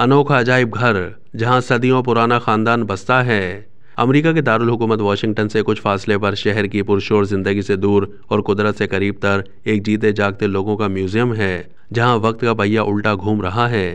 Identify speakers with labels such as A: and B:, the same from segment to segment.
A: अनोखा अजायब घर जहां सदियों पुराना खानदान बसता है अमेरिका के दारकूमत वाशिंगटन से कुछ फासले पर शहर की पुरशोर जिंदगी से दूर और कुदरत से करीब तर एक जीते जागते लोगों का म्यूजियम है जहां वक्त का पहिया उल्टा घूम रहा है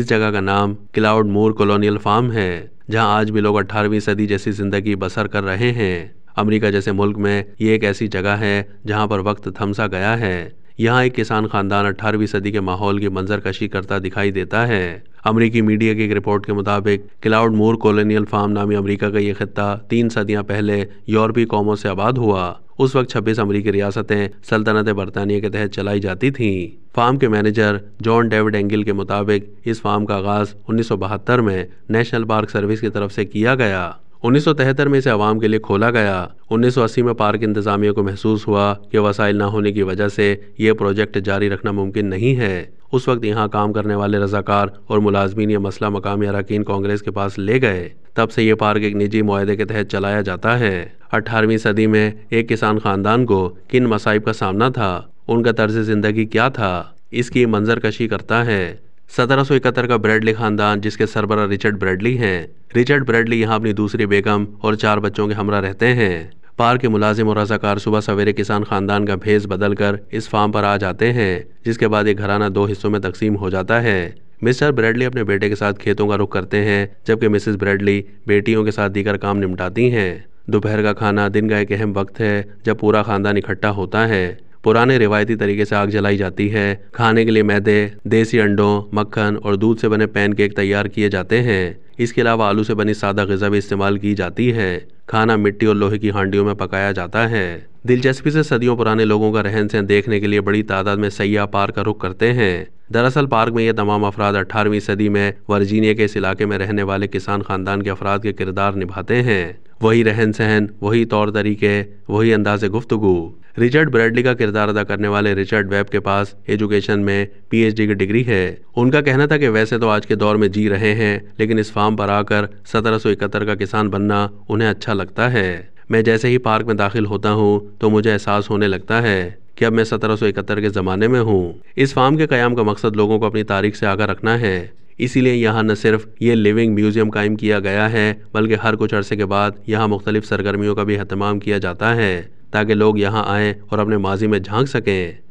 A: इस जगह का नाम क्लाउड मोर कॉलोनियल फार्म है जहां आज भी लोग 18वीं सदी जैसी जिंदगी बसर कर रहे हैं अमेरिका जैसे मुल्क में ये एक ऐसी जगह है जहां पर वक्त थमसा गया है यहाँ एक किसान खानदान 18वीं सदी के माहौल की मंजरकशी करता दिखाई देता है अमरीकी मीडिया की एक रिपोर्ट के मुताबिक क्लाउड मोर कॉलोनियल फार्म नामी अमरीका का ये खत्ता तीन सदियाँ पहले यूरोपीय कौमों से आबाद हुआ उस वक्त छब्बीस अमरीकी रियासतें सल्तनत बरतानिया के तहत चलाई जाती थीं फार्म के मैनेजर जॉन डेविड एंगल के मुताबिक इस फार्म का आगाज़ उन्नीस में नेशनल पार्क सर्विस की तरफ से किया गया उन्नीस में इसे आवाम के लिए खोला गया 1980 में पार्क इंतजामिया को महसूस हुआ कि वसाइल न होने की वजह से ये प्रोजेक्ट जारी रखना मुमकिन नहीं है उस वक्त यहाँ काम करने वाले रजाकार और मुलाजमीन यह मसला मकामी अरकान कांग्रेस के पास ले गए तब से ये पार्क एक निजी माहे के तहत चलाया जाता है अठारहवीं सदी में एक किसान खानदान को किन मसाइब का सामना था उनका तर्ज ज़िंदगी क्या था इसकी मंजर कशी करता है सत्रह सौ इकहत्तर का ब्रेडली खानदान जिसके सरबरा रिचर्ड ब्रेडली हैं रिचर्ड ब्रेडली यहाँ अपनी दूसरी बेगम और चार बच्चों के हमरा रहते हैं पार के मुलाजिम और रजाकार सुबह सवेरे किसान खानदान का भेस बदल कर इस फार्म पर आ जाते हैं जिसके बाद ये घराना दो हिस्सों में तकसीम हो जाता है मिस्टर ब्रैडली अपने बेटे के साथ खेतों का रुख करते हैं जबकि मिसेस ब्रैडली बेटियों के साथ दीकर काम निपटाती हैं दोपहर का खाना दिन का एक अहम वक्त है जब पूरा खानदान इकट्ठा होता है पुराने रिवायती तरीके से आग जलाई जाती है खाने के लिए मैदे देसी अंडों मक्खन और दूध से बने पैनकेक तैयार किए जाते हैं इसके अलावा आलू से बनी सादा गज़ा भी इस्तेमाल की जाती है खाना मिट्टी और लोहे की हांडियों में पकाया जाता है दिलचस्पी से सदियों पुराने लोगों का रहन सहन देखने के लिए बड़ी तादाद में सयाह पार्क का रुख करते हैं दरअसल पार्क में ये तमाम अफराद अठारहवीं सदी में वर्जीनिया के इस इलाके में रहने वाले किसान खानदान के अफराद के किरदार निभाते हैं वही रहन सहन वही तौर तरीके वही अंदाज गुफ्तगु रिचर्ड ब्रैडली का किरदार अदा करने वाले रिचर्ड वेब के पास एजुकेशन में पीएचडी की डिग्री है उनका कहना था कि वैसे तो आज के दौर में जी रहे हैं लेकिन इस फार्म पर आकर सत्रह का किसान बनना उन्हें अच्छा लगता है मैं जैसे ही पार्क में दाखिल होता हूँ तो मुझे एहसास होने लगता है कि अब मैं इकहत्तर के ज़माने में हूँ इस फार्म के कयाम का मकसद लोगों को अपनी तारीख से आगा रखना है इसीलिए यहाँ न सिर्फ ये लिविंग म्यूजियम कायम किया गया है बल्कि हर कुछ अरसे के बाद यहाँ मुख्तलिफ सरगर्मियों का भी अहतमाम किया जाता है ताकि लोग यहाँ आएँ और अपने माजी में झांक सकें